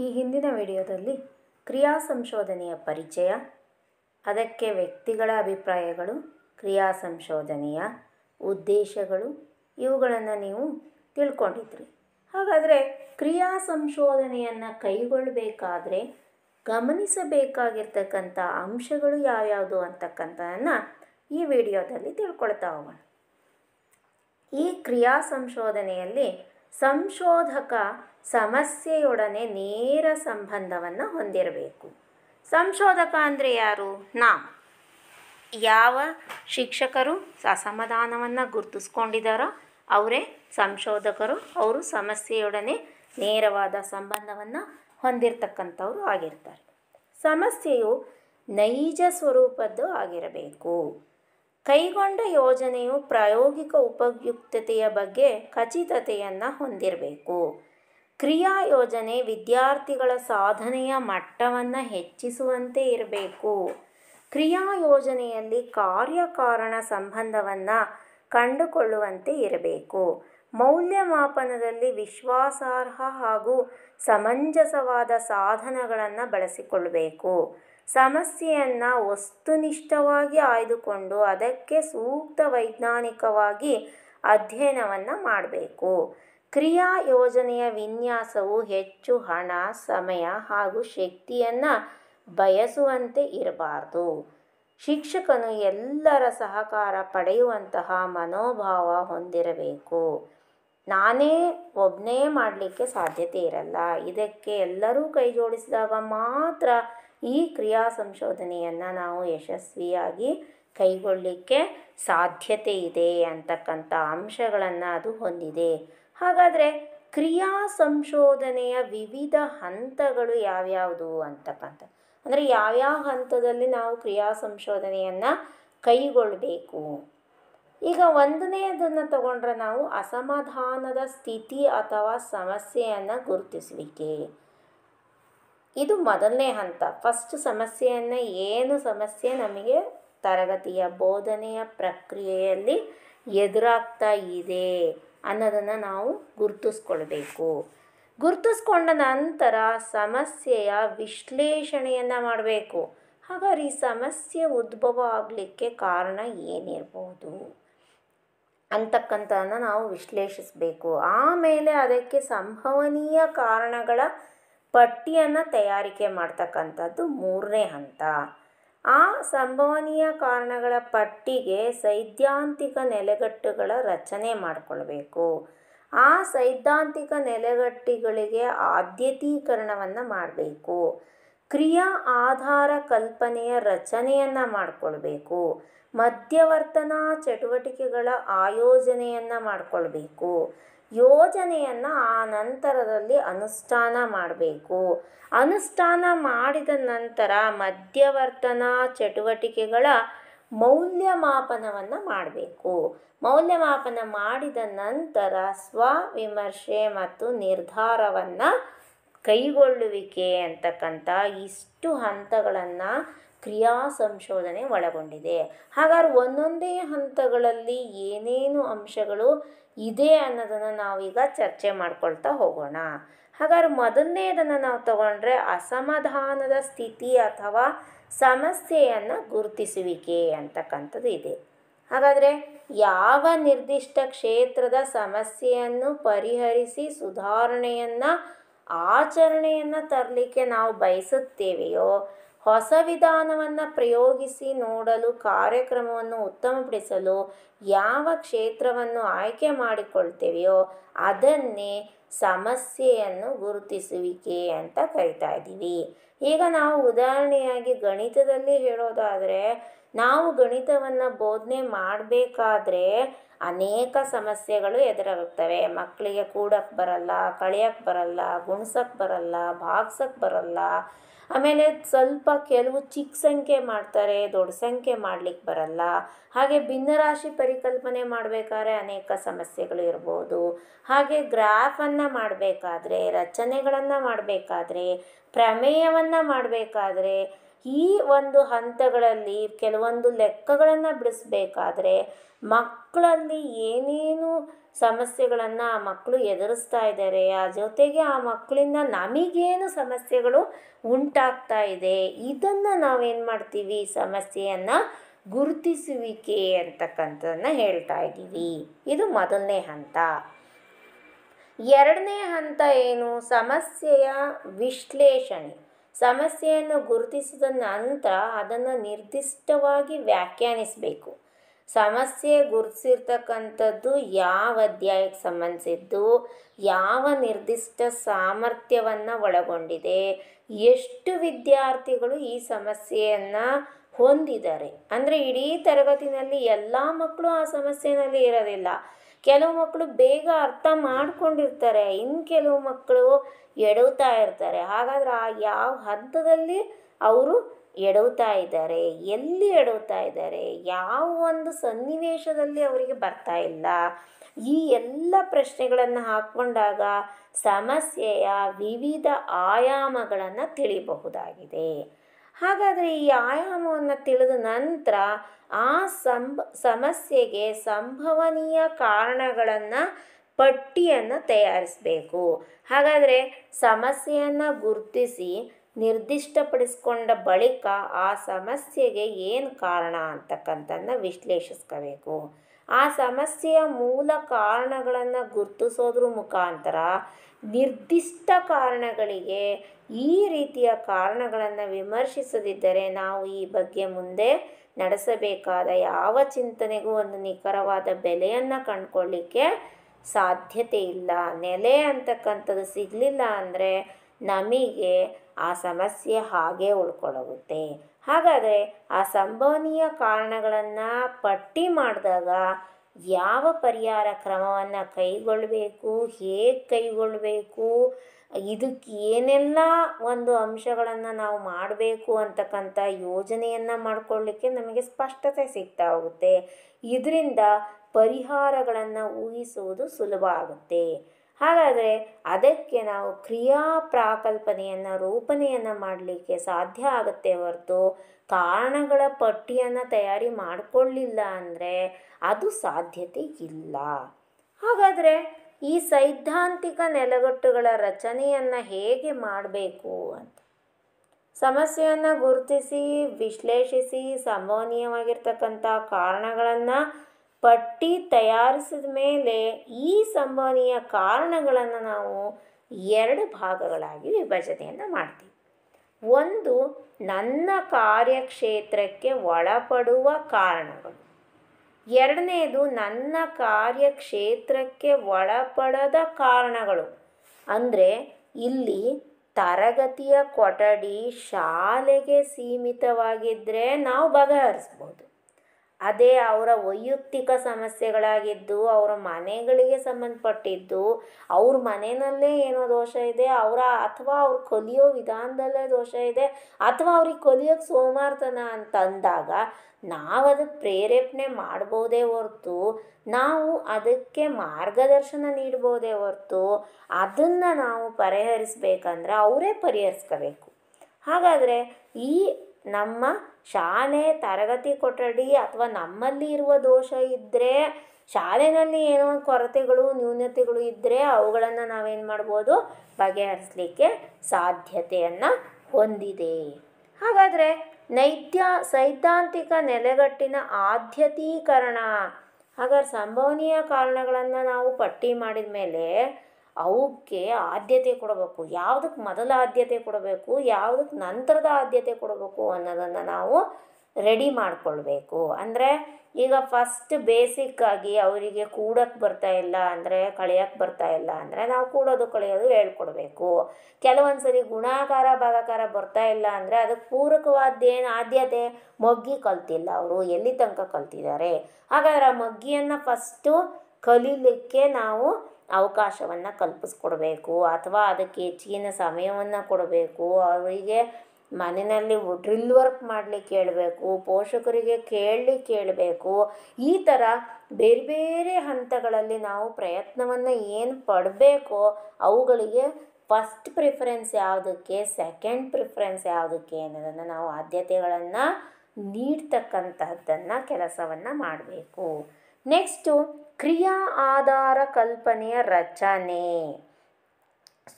ಈ ಹಿಂದಿನ ವಿಡಿಯೋದಲ್ಲಿ ಕ್ರಿಯಾ ಸಂಶೋಧನೆಯ ಪರಿಚಯ ಅದಕ್ಕೆ ವ್ಯಕ್ತಿಗಳ ಅಭಿಪ್ರಾಯಗಳು ಕ್ರಿಯಾ ಸಂಶೋಧನೆಯ ಉದ್ದೇಶಗಳು ಇವುಗಳನ್ನು ನೀವು ತಿಳ್ಕೊಂಡಿದ್ರಿ ಹಾಗಾದರೆ ಕ್ರಿಯಾ ಸಂಶೋಧನೆಯನ್ನು ಕೈಗೊಳ್ಳಬೇಕಾದ್ರೆ ಗಮನಿಸಬೇಕಾಗಿರ್ತಕ್ಕಂಥ ಅಂಶಗಳು ಯಾವ್ಯಾವುದು ಅಂತಕ್ಕಂಥದನ್ನು ಈ ವಿಡಿಯೋದಲ್ಲಿ ತಿಳ್ಕೊಳ್ತಾ ಹೋಗೋಣ ಈ ಕ್ರಿಯಾ ಸಂಶೋಧನೆಯಲ್ಲಿ ಸಂಶೋಧಕ ಸಮಸ್ಯೆಯೊಡನೆ ನೇರ ಸಂಬಂಧವನ್ನು ಹೊಂದಿರಬೇಕು ಸಂಶೋಧಕ ಅಂದರೆ ಯಾರು ನಾ ಯಾವ ಶಿಕ್ಷಕರು ಅಸಮಾಧಾನವನ್ನು ಗುರುತಿಸ್ಕೊಂಡಿದ್ದಾರೋ ಅವರೇ ಸಂಶೋಧಕರು ಅವರು ಸಮಸ್ಯೆಯೊಡನೆ ನೇರವಾದ ಸಂಬಂಧವನ್ನು ಹೊಂದಿರತಕ್ಕಂಥವ್ರು ಆಗಿರ್ತಾರೆ ಸಮಸ್ಯೆಯು ನೈಜ ಸ್ವರೂಪದ್ದು ಆಗಿರಬೇಕು ಕೈಗೊಂಡ ಯೋಜನೆಯು ಪ್ರಾಯೋಗಿಕ ಉಪಯುಕ್ತತೆಯ ಬಗ್ಗೆ ಖಚಿತತೆಯನ್ನು ಹೊಂದಿರಬೇಕು ಕ್ರಿಯಾ ಯೋಜನೆ ವಿದ್ಯಾರ್ಥಿಗಳ ಸಾಧನೆಯ ಮಟ್ಟವನ್ನು ಹೆಚ್ಚಿಸುವಂತೆ ಇರಬೇಕು ಕ್ರಿಯಾ ಯೋಜನೆಯಲ್ಲಿ ಕಾರ್ಯಕಾರಣ ಸಂಬಂಧವನ್ನು ಕಂಡುಕೊಳ್ಳುವಂತೆ ಇರಬೇಕು ಮೌಲ್ಯಮಾಪನದಲ್ಲಿ ವಿಶ್ವಾಸಾರ್ಹ ಹಾಗೂ ಸಮಂಜಸವಾದ ಸಾಧನಗಳನ್ನು ಬಳಸಿಕೊಳ್ಳಬೇಕು ಸಮಸ್ಯೆಯನ್ನು ವಸ್ತುನಿಷ್ಠವಾಗಿ ಆಯ್ದುಕೊಂಡು ಅದಕ್ಕೆ ಸೂಕ್ತ ವೈಜ್ಞಾನಿಕವಾಗಿ ಅಧ್ಯಯನವನ್ನು ಮಾಡಬೇಕು ಕ್ರಿಯಾ ಯೋಜನೆಯ ವಿನ್ಯಾಸವು ಹೆಚ್ಚು ಹಣ ಸಮಯ ಹಾಗೂ ಶಕ್ತಿಯನ್ನು ಬಯಸುವಂತೆ ಇರಬಾರ್ದು ಶಿಕ್ಷಕನು ಎಲ್ಲರ ಸಹಕಾರ ಪಡೆಯುವಂತಹ ಮನೋಭಾವ ಹೊಂದಿರಬೇಕು ನಾನೇ ಒಬ್ಬನೇ ಮಾಡಲಿಕ್ಕೆ ಸಾಧ್ಯತೆ ಇರಲ್ಲ ಇದಕ್ಕೆ ಎಲ್ಲರೂ ಕೈ ಜೋಡಿಸಿದಾಗ ಮಾತ್ರ ಈ ಕ್ರಿಯಾ ಸಂಶೋಧನೆಯನ್ನು ನಾವು ಯಶಸ್ವಿಯಾಗಿ ಕೈಗೊಳ್ಳಲಿಕ್ಕೆ ಸಾಧ್ಯತೆ ಇದೆ ಅಂತಕ್ಕಂಥ ಅಂಶಗಳನ್ನು ಅದು ಹೊಂದಿದೆ ಹಾಗಾದರೆ ಕ್ರಿಯಾ ಸಂಶೋಧನೆಯ ವಿವಿಧ ಹಂತಗಳು ಯಾವ್ಯಾವುದು ಅಂತಕ್ಕಂಥ ಅಂದರೆ ಯಾವ್ಯಾವ ಹಂತದಲ್ಲಿ ನಾವು ಕ್ರಿಯಾ ಸಂಶೋಧನೆಯನ್ನು ಕೈಗೊಳ್ಳಬೇಕು ಈಗ ಒಂದನೆಯದನ್ನು ತಗೊಂಡ್ರೆ ನಾವು ಅಸಮಾಧಾನದ ಸ್ಥಿತಿ ಅಥವಾ ಸಮಸ್ಯೆಯನ್ನು ಗುರುತಿಸಲಿಕ್ಕೆ ಇದು ಮೊದಲನೇ ಹಂತ ಫಸ್ಟ್ ಸಮಸ್ಯೆಯನ್ನು ಏನು ಸಮಸ್ಯೆ ನಮಗೆ ತರಗತಿಯ ಬೋಧನೆಯ ಪ್ರಕ್ರಿಯೆಯಲ್ಲಿ ಎದುರಾಗ್ತಾ ಇದೆ ಅನ್ನೋದನ್ನು ನಾವು ಗುರುತಿಸ್ಕೊಳ್ಬೇಕು ಗುರುತಿಸ್ಕೊಂಡ ನಂತರ ಸಮಸ್ಯೆಯ ವಿಶ್ಲೇಷಣೆಯನ್ನು ಮಾಡಬೇಕು ಹಾಗಾದ್ರೆ ಈ ಸಮಸ್ಯೆ ಉದ್ಭವ ಆಗಲಿಕ್ಕೆ ಕಾರಣ ಏನಿರ್ಬೋದು ಅಂತಕ್ಕಂಥದನ್ನು ನಾವು ವಿಶ್ಲೇಷಿಸಬೇಕು ಆಮೇಲೆ ಅದಕ್ಕೆ ಸಂಭವನೀಯ ಕಾರಣಗಳ ಪಟ್ಟಿಯನ್ನು ತಯಾರಿಕೆ ಮಾಡ್ತಕ್ಕಂಥದ್ದು ಮೂರನೇ ಹಂತ ಆ ಸಂಭವನೀಯ ಕಾರಣಗಳ ಪಟ್ಟಿಗೆ ಸೈದ್ಧಾಂತಿಕ ನೆಲೆಗಟ್ಟುಗಳ ರಚನೆ ಮಾಡಿಕೊಳ್ಬೇಕು ಆ ಸೈದ್ಧಾಂತಿಕ ನೆಲೆಗಟ್ಟಿಗಳಿಗೆ ಆದ್ಯತೀಕರಣವನ್ನು ಮಾಡಬೇಕು ಕ್ರಿಯಾ ಆಧಾರ ಕಲ್ಪನೆಯ ರಚನೆಯನ್ನು ಮಾಡಿಕೊಳ್ಬೇಕು ಮಧ್ಯವರ್ತನಾ ಚಟುವಟಿಕೆಗಳ ಆಯೋಜನೆಯನ್ನು ಮಾಡಿಕೊಳ್ಬೇಕು ಯೋಜನೆಯನ್ನು ಆ ನಂತರದಲ್ಲಿ ಅನುಷ್ಠಾನ ಮಾಡಬೇಕು ಅನುಷ್ಠಾನ ಮಾಡಿದ ನಂತರ ಮಧ್ಯವರ್ತನ ಚಟುವಟಿಕೆಗಳ ಮೌಲ್ಯಮಾಪನವನ್ನು ಮಾಡಬೇಕು ಮೌಲ್ಯಮಾಪನ ಮಾಡಿದ ನಂತರ ಸ್ವವಿಮರ್ಶೆ ಮತ್ತು ನಿರ್ಧಾರವನ್ನು ಕೈಗೊಳ್ಳುವಿಕೆ ಅಂತಕ್ಕಂಥ ಇಷ್ಟು ಹಂತಗಳನ್ನು ಕ್ರಿಯಾ ಸಂಶೋಧನೆ ಒಳಗೊಂಡಿದೆ ಹಾಗಾದ್ರೆ ಒಂದೊಂದೇ ಹಂತಗಳಲ್ಲಿ ಏನೇನು ಅಂಶಗಳು ಇದೆ ಅನ್ನೋದನ್ನು ನಾವೀಗ ಚರ್ಚೆ ಮಾಡ್ಕೊಳ್ತಾ ಹೋಗೋಣ ಹಾಗಾದ್ರೆ ಮೊದಲನೇದನ್ನು ನಾವು ತಗೊಂಡ್ರೆ ಅಸಮಾಧಾನದ ಸ್ಥಿತಿ ಅಥವಾ ಸಮಸ್ಯೆಯನ್ನು ಗುರುತಿಸುವಿಕೆ ಅಂತಕ್ಕಂಥದ್ದು ಇದೆ ಹಾಗಾದರೆ ಯಾವ ನಿರ್ದಿಷ್ಟ ಕ್ಷೇತ್ರದ ಸಮಸ್ಯೆಯನ್ನು ಪರಿಹರಿಸಿ ಸುಧಾರಣೆಯನ್ನು ಆಚರಣೆಯನ್ನು ತರಲಿಕ್ಕೆ ನಾವು ಬಯಸುತ್ತೇವೆಯೋ ಹೊಸ ವಿಧಾನವನ್ನು ಪ್ರಯೋಗಿಸಿ ನೋಡಲು ಕಾರ್ಯಕ್ರಮವನ್ನು ಉತ್ತಮಪಡಿಸಲು ಯಾವ ಕ್ಷೇತ್ರವನ್ನು ಆಯ್ಕೆ ಮಾಡಿಕೊಳ್ತೇವೆಯೋ ಅದನ್ನೇ ಸಮಸ್ಯೆಯನ್ನು ಗುರುತಿಸುವಿಕೆ ಅಂತ ಕರಿತಾ ಇದ್ದೀವಿ ಈಗ ನಾವು ಉದಾಹರಣೆಯಾಗಿ ಗಣಿತದಲ್ಲಿ ಹೇಳೋದಾದರೆ ನಾವು ಗಣಿತವನ್ನು ಬೋಧನೆ ಮಾಡಬೇಕಾದ್ರೆ ಅನೇಕ ಸಮಸ್ಯೆಗಳು ಎದುರಾಗುತ್ತವೆ ಮಕ್ಕಳಿಗೆ ಕೂಡಕ್ಕೆ ಬರಲ್ಲ ಕಳೆಯಕ್ಕೆ ಬರಲ್ಲ ಗುಣಿಸಕ್ಕೆ ಬರಲ್ಲ ಭಾಗ್ಸಕ್ಕೆ ಬರಲ್ಲ ಆಮೇಲೆ ಸ್ವಲ್ಪ ಕೆಲವು ಚಿಕ್ಕ ಸಂಖ್ಯೆ ಮಾಡ್ತಾರೆ ದೊಡ್ಡ ಸಂಖ್ಯೆ ಮಾಡ್ಲಿಕ್ಕೆ ಬರಲ್ಲ ಹಾಗೆ ಭಿನ್ನರಾಶಿ ಪರಿಕಲ್ಪನೆ ಮಾಡಬೇಕಾದ್ರೆ ಅನೇಕ ಸಮಸ್ಯೆಗಳು ಇರ್ಬೋದು ಹಾಗೆ ಗ್ರಾಫನ್ನು ಮಾಡಬೇಕಾದ್ರೆ ರಚನೆಗಳನ್ನು ಮಾಡಬೇಕಾದ್ರೆ ಪ್ರಮೇಯವನ್ನು ಮಾಡಬೇಕಾದ್ರೆ ಈ ಒಂದು ಹಂತಗಳಲ್ಲಿ ಕೆಲವೊಂದು ಲೆಕ್ಕಗಳನ್ನು ಬಿಡಿಸ್ಬೇಕಾದ್ರೆ ಮಕ್ಕಳಲ್ಲಿ ಏನೇನು ಸಮಸ್ಯೆಗಳನ್ನು ಆ ಮಕ್ಕಳು ಎದುರಿಸ್ತಾ ಇದ್ದಾರೆ ಆ ಜೊತೆಗೆ ಆ ಮಕ್ಕಳಿಂದ ನಮಗೇನು ಸಮಸ್ಯೆಗಳು ಉಂಟಾಗ್ತಾ ಇದೆ ಇದನ್ನು ನಾವೇನು ಮಾಡ್ತೀವಿ ಸಮಸ್ಯೆಯನ್ನು ಗುರುತಿಸುವಿಕೆ ಅಂತಕ್ಕಂಥದನ್ನು ಹೇಳ್ತಾ ಇದ್ದೀವಿ ಇದು ಮೊದಲನೇ ಹಂತ ಎರಡನೇ ಹಂತ ಏನು ಸಮಸ್ಯೆಯ ವಿಶ್ಲೇಷಣೆ ಸಮಸ್ಯೆಯನ್ನು ಗುರುತಿಸಿದ ನಂತರ ಅದನ್ನು ನಿರ್ದಿಷ್ಟವಾಗಿ ವ್ಯಾಖ್ಯಾನಿಸಬೇಕು ಸಮಸ್ಯೆ ಗುರುತಿಸಿರ್ತಕ್ಕಂಥದ್ದು ಯಾವ ಅಧ್ಯಾಯಕ್ಕೆ ಸಂಬಂಧಿಸಿದ್ದು ಯಾವ ನಿರ್ದಿಷ್ಟ ಸಾಮರ್ಥ್ಯವನ್ನು ಒಳಗೊಂಡಿದೆ ಎಷ್ಟು ವಿದ್ಯಾರ್ಥಿಗಳು ಈ ಸಮಸ್ಯೆಯನ್ನು ಹೊಂದಿದ್ದಾರೆ ಅಂದರೆ ಇಡೀ ತರಗತಿನಲ್ಲಿ ಎಲ್ಲ ಮಕ್ಕಳು ಆ ಸಮಸ್ಯೆಯಲ್ಲಿ ಇರೋದಿಲ್ಲ ಕೆಲವು ಮಕ್ಕಳು ಬೇಗ ಅರ್ಥ ಮಾಡ್ಕೊಂಡಿರ್ತಾರೆ ಇನ್ನು ಕೆಲವು ಮಕ್ಕಳು ಎಡವ್ತಾ ಇರ್ತಾರೆ ಹಾಗಾದ್ರೆ ಆ ಯಾವ ಹಂತದಲ್ಲಿ ಅವರು ಎಡವ್ತಾ ಇದ್ದಾರೆ ಎಲ್ಲಿ ಎಡವ್ತಾ ಇದ್ದಾರೆ ಯಾವ ಒಂದು ಸನ್ನಿವೇಶದಲ್ಲಿ ಅವರಿಗೆ ಬರ್ತಾ ಇಲ್ಲ ಈ ಎಲ್ಲ ಪ್ರಶ್ನೆಗಳನ್ನು ಹಾಕ್ಕೊಂಡಾಗ ಸಮಸ್ಯೆಯ ವಿವಿಧ ಆಯಾಮಗಳನ್ನು ತಿಳಿಬಹುದಾಗಿದೆ ಹಾಗಾದರೆ ಈ ಆಯಾಮವನ್ನು ತಿಳಿದ ನಂತರ ಆ ಸಂಬ ಸಮಸ್ಯೆಗೆ ಸಂಭವನೀಯ ಕಾರಣಗಳನ್ನು ಪಟ್ಟಿಯನ್ನು ತಯಾರಿಸಬೇಕು ಹಾಗಾದರೆ ಸಮಸ್ಯೆಯನ್ನು ಗುರುತಿಸಿ ನಿರ್ದಿಷ್ಟಪಡಿಸ್ಕೊಂಡ ಬಳಿಕ ಆ ಸಮಸ್ಯೆಗೆ ಏನು ಕಾರಣ ಅಂತಕ್ಕಂಥದನ್ನು ವಿಶ್ಲೇಷಿಸ್ಕೋಬೇಕು ಆ ಸಮಸ್ಯೆಯ ಮೂಲ ಕಾರಣಗಳನ್ನು ಗುರುತಿಸೋದ್ರ ಮುಖಾಂತರ ನಿರ್ದಿಷ್ಟ ಕಾರಣಗಳಿಗೆ ಈ ರೀತಿಯ ಕಾರಣಗಳನ್ನು ವಿಮರ್ಶಿಸದಿದ್ದರೆ ನಾವು ಈ ಬಗ್ಗೆ ಮುಂದೆ ನಡೆಸಬೇಕಾದ ಯಾವ ಚಿಂತನೆಗೂ ಒಂದು ನಿಖರವಾದ ಬೆಲೆಯನ್ನು ಕಂಡುಕೊಳ್ಳಿಕ್ಕೆ ಸಾಧ್ಯತೆ ಇಲ್ಲ ನೆಲೆ ಅಂತಕ್ಕಂಥದ್ದು ಸಿಗಲಿಲ್ಲ ಅಂದರೆ ನಮಗೆ ಆ ಸಮಸ್ಯೆ ಹಾಗೆ ಉಳ್ಕೊಳ್ಳುತ್ತೆ ಹಾಗಾದರೆ ಆ ಸಂಭವನೀಯ ಕಾರಣಗಳನ್ನು ಪಟ್ಟಿ ಮಾಡಿದಾಗ ಯಾವ ಪರಿಹಾರ ಕ್ರಮವನ್ನು ಕೈಗೊಳ್ಳಬೇಕು ಹೇಗೆ ಕೈಗೊಳ್ಳಬೇಕು ಇದಕ್ಕೆ ಏನೆಲ್ಲ ಒಂದು ಅಂಶಗಳನ್ನು ನಾವು ಮಾಡಬೇಕು ಅಂತಕ್ಕಂಥ ಯೋಜನೆಯನ್ನು ಮಾಡಿಕೊಳ್ಳಿಕ್ಕೆ ನಮಗೆ ಸ್ಪಷ್ಟತೆ ಸಿಗ್ತಾ ಹೋಗುತ್ತೆ ಇದರಿಂದ ಪರಿಹಾರಗಳನ್ನು ಊಹಿಸುವುದು ಸುಲಭ ಆಗುತ್ತೆ ಹಾಗಾದರೆ ಅದಕ್ಕೆ ನಾವು ಕ್ರಿಯಾ ಪ್ರಾಕಲ್ಪನೆಯನ್ನು ರೂಪಣೆಯನ್ನು ಮಾಡಲಿಕ್ಕೆ ಸಾಧ್ಯ ಆಗುತ್ತೆ ಹೊರತು ಕಾರಣಗಳ ಪಟ್ಟಿಯನ್ನು ತಯಾರಿ ಮಾಡಿಕೊಳ್ಳಿಲ್ಲ ಅಂದರೆ ಅದು ಸಾಧ್ಯತೆ ಇಲ್ಲ ಹಾಗಾದರೆ ಈ ಸೈದ್ಧಾಂತಿಕ ನೆಲೆಗಟ್ಟುಗಳ ರಚನೆಯನ್ನು ಹೇಗೆ ಮಾಡಬೇಕು ಅಂತ ಸಮಸ್ಯೆಯನ್ನು ಗುರುತಿಸಿ ವಿಶ್ಲೇಷಿಸಿ ಸಂಭವನೀಯವಾಗಿರ್ತಕ್ಕಂಥ ಕಾರಣಗಳನ್ನು ಪಟ್ಟಿ ತಯಾರಿಸಿದ ಮೇಲೆ ಈ ಸಂಭವನೀಯ ಕಾರಣಗಳನ್ನು ನಾವು ಎರಡು ಭಾಗಗಳಾಗಿ ವಿಭಜನೆಯನ್ನು ಮಾಡ್ತೀವಿ ಒಂದು ನನ್ನ ಕಾರ್ಯಕ್ಷೇತ್ರಕ್ಕೆ ಒಳಪಡುವ ಕಾರಣಗಳು ಎರಡನೆಯದು ನನ್ನ ಕಾರ್ಯಕ್ಷೇತ್ರಕ್ಕೆ ಒಳಪಡದ ಕಾರಣಗಳು ಅಂದರೆ ಇಲ್ಲಿ ತರಗತಿಯ ಕೊಠಡಿ ಶಾಲೆಗೆ ಸೀಮಿತವಾಗಿದ್ದರೆ ನಾವು ಬಗೆಹರಿಸ್ಬೋದು ಅದೇ ಅವರ ವೈಯಕ್ತಿಕ ಸಮಸ್ಯೆಗಳಾಗಿದ್ದು ಅವರ ಮನೆಗಳಿಗೆ ಸಂಬಂಧಪಟ್ಟಿದ್ದು ಅವ್ರ ಮನೆಯಲ್ಲೇ ಏನೋ ದೋಷ ಇದೆ ಅವರ ಅಥವಾ ಅವ್ರು ಕಲಿಯೋ ವಿಧಾನದಲ್ಲೇ ದೋಷ ಇದೆ ಅಥವಾ ಅವ್ರಿಗೆ ಕಲಿಯೋಕ್ಕೆ ಸೋಮಾರ್ತನ ಅಂತಂದಾಗ ನಾವು ಅದಕ್ಕೆ ಪ್ರೇರೇಪಣೆ ಮಾಡ್ಬೋದೇ ಹೊರ್ತು ನಾವು ಅದಕ್ಕೆ ಮಾರ್ಗದರ್ಶನ ನೀಡ್ಬೋದೇ ಹೊರ್ತು ಅದನ್ನು ನಾವು ಪರಿಹರಿಸಬೇಕಂದ್ರೆ ಅವರೇ ಪರಿಹರಿಸ್ಕೋಬೇಕು ಹಾಗಾದರೆ ಈ ನಮ್ಮ ಶಾಲೆ ತರಗತಿ ಕೊಠಡಿ ಅಥವಾ ನಮ್ಮಲ್ಲಿ ಇರುವ ದೋಷ ಇದ್ದರೆ ಶಾಲೆಯಲ್ಲಿ ಏನೋ ಒಂದು ಕೊರತೆಗಳು ನ್ಯೂನತೆಗಳು ಇದ್ದರೆ ಅವುಗಳನ್ನು ನಾವೇನು ಮಾಡ್ಬೋದು ಬಗೆಹರಿಸಲಿಕ್ಕೆ ಸಾಧ್ಯತೆಯನ್ನು ಹೊಂದಿದೆ ಹಾಗಾದರೆ ನೈತ್ಯ ಸೈದ್ಧಾಂತಿಕ ನೆಲೆಗಟ್ಟಿನ ಆದ್ಯತೀಕರಣ ಹಾಗಾದ್ರೆ ಸಂಭವನೀಯ ಕಾರಣಗಳನ್ನು ನಾವು ಪಟ್ಟಿ ಮಾಡಿದ ಮೇಲೆ ಅವಕ್ಕೆ ಆದ್ಯತೆ ಕೊಡಬೇಕು ಯಾವುದಕ್ಕೆ ಮೊದಲ ಆದ್ಯತೆ ಕೊಡಬೇಕು ಯಾವುದಕ್ಕೆ ನಂತರದ ಆದ್ಯತೆ ಕೊಡಬೇಕು ಅನ್ನೋದನ್ನು ನಾವು ರೆಡಿ ಮಾಡಿಕೊಳ್ಬೇಕು ಅಂದರೆ ಈಗ ಫಸ್ಟ್ ಬೇಸಿಕ್ಕಾಗಿ ಅವರಿಗೆ ಕೂಡಕ್ಕೆ ಬರ್ತಾ ಇಲ್ಲ ಅಂದರೆ ಕಳೆಯೋಕ್ಕೆ ಬರ್ತಾ ಇಲ್ಲ ಅಂದರೆ ನಾವು ಕೂಡೋದು ಕಳೆಯೋದು ಹೇಳ್ಕೊಡ್ಬೇಕು ಕೆಲವೊಂದು ಸರಿ ಗುಣಾಕಾರ ಭಾಗಾಕಾರ ಬರ್ತಾ ಇಲ್ಲ ಅಂದರೆ ಅದಕ್ಕೆ ಏನು ಆದ್ಯತೆ ಮೊಗ್ಗಿ ಕಲ್ತಿಲ್ಲ ಅವರು ಎಲ್ಲಿ ತನಕ ಕಲ್ತಿದ್ದಾರೆ ಹಾಗಾದ್ರೆ ಆ ಮಗ್ಗಿಯನ್ನು ಫಸ್ಟು ಕಲೀಲಿಕ್ಕೆ ನಾವು ಅವಕಾಶವನ್ನು ಕಲ್ಪಿಸ್ಕೊಡ್ಬೇಕು ಅಥವಾ ಅದಕ್ಕೆ ಹೆಚ್ಚಿನ ಸಮಯವನ್ನು ಕೊಡಬೇಕು ಅವರಿಗೆ ಮನೆಯಲ್ಲಿ ಡ್ರಿಲ್ ವರ್ಕ್ ಮಾಡಲಿಕ್ಕೆ ಕೇಳಬೇಕು ಪೋಷಕರಿಗೆ ಕೇಳಲಿ ಕೇಳಬೇಕು ಈ ಥರ ಬೇರೆ ಬೇರೆ ಹಂತಗಳಲ್ಲಿ ನಾವು ಪ್ರಯತ್ನವನ್ನು ಏನು ಪಡಬೇಕೋ ಅವುಗಳಿಗೆ ಫಸ್ಟ್ ಪ್ರಿಫರೆನ್ಸ್ ಯಾವುದಕ್ಕೆ ಸೆಕೆಂಡ್ ಪ್ರಿಫರೆನ್ಸ್ ಯಾವುದಕ್ಕೆ ಅನ್ನೋದನ್ನು ನಾವು ಆದ್ಯತೆಗಳನ್ನು ನೀಡ್ತಕ್ಕಂತಹದ್ದನ್ನು ಕೆಲಸವನ್ನು ಮಾಡಬೇಕು ನೆಕ್ಸ್ಟು ಕ್ರಿಯಾ ಆಧಾರ ಕಲ್ಪನೆಯ ರಚನೆ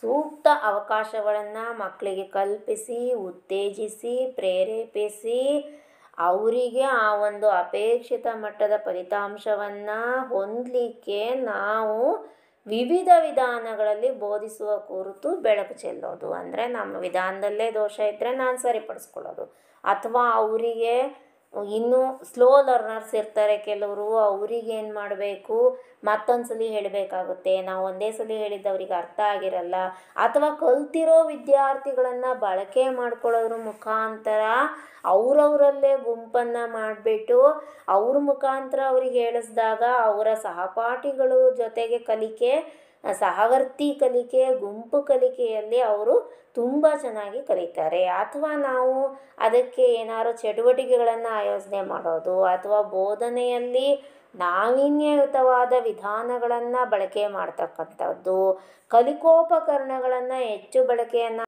ಸೂಕ್ತ ಅವಕಾಶಗಳನ್ನು ಮಕ್ಕಳಿಗೆ ಕಲ್ಪಿಸಿ ಉತ್ತೇಜಿಸಿ ಪ್ರೇರೇಪಿಸಿ ಅವರಿಗೆ ಆ ಒಂದು ಅಪೇಕ್ಷಿತ ಮಟ್ಟದ ಫಲಿತಾಂಶವನ್ನು ಹೊಂದಲಿಕ್ಕೆ ನಾವು ವಿವಿಧ ವಿಧಾನಗಳಲ್ಲಿ ಬೋಧಿಸುವ ಕುರಿತು ಬೆಳಕು ಚೆಲ್ಲೋದು ಅಂದರೆ ನಮ್ಮ ವಿಧಾನದಲ್ಲೇ ದೋಷ ಇದ್ದರೆ ನಾನು ಸರಿಪಡಿಸ್ಕೊಳ್ಳೋದು ಅಥವಾ ಅವರಿಗೆ ಇನ್ನೂ ಸ್ಲೋ ಲರ್ನರ್ಸ್ ಇರ್ತಾರೆ ಕೆಲವರು ಏನು ಮಾಡಬೇಕು ಮತ್ತೊಂದು ಸಲ ಹೇಳಬೇಕಾಗುತ್ತೆ ನಾವು ಒಂದೇ ಸಲ ಹೇಳಿದ್ದವರಿಗೆ ಅರ್ಥ ಆಗಿರಲ್ಲ ಅಥವಾ ಕಲ್ತಿರೋ ವಿದ್ಯಾರ್ಥಿಗಳನ್ನು ಬಳಕೆ ಮಾಡ್ಕೊಳ್ಳೋದ್ರ ಮುಖಾಂತರ ಅವರವರಲ್ಲೇ ಗುಂಪನ್ನು ಮಾಡಿಬಿಟ್ಟು ಅವ್ರ ಮುಖಾಂತರ ಅವ್ರಿಗೆ ಹೇಳಿಸ್ದಾಗ ಅವರ ಸಹಪಾಠಿಗಳು ಜೊತೆಗೆ ಕಲಿಕೆ ಸಹವರ್ತಿ ಕಲಿಕೆ ಗುಂಪು ಕಲಿಕೆಯಲ್ಲಿ ಅವರು ತುಂಬ ಚೆನ್ನಾಗಿ ಕಲಿತಾರೆ ಅಥವಾ ನಾವು ಅದಕ್ಕೆ ಏನಾದ್ರು ಚಟುವಟಿಕೆಗಳನ್ನು ಆಯೋಜನೆ ಮಾಡೋದು ಅಥವಾ ಬೋಧನೆಯಲ್ಲಿ ನಾವೀನ್ಯಯುತವಾದ ವಿಧಾನಗಳನ್ನು ಬಳಕೆ ಮಾಡ್ತಕ್ಕಂಥದ್ದು ಕಲಿಕೋಪಕರಣಗಳನ್ನು ಹೆಚ್ಚು ಬಳಕೆಯನ್ನು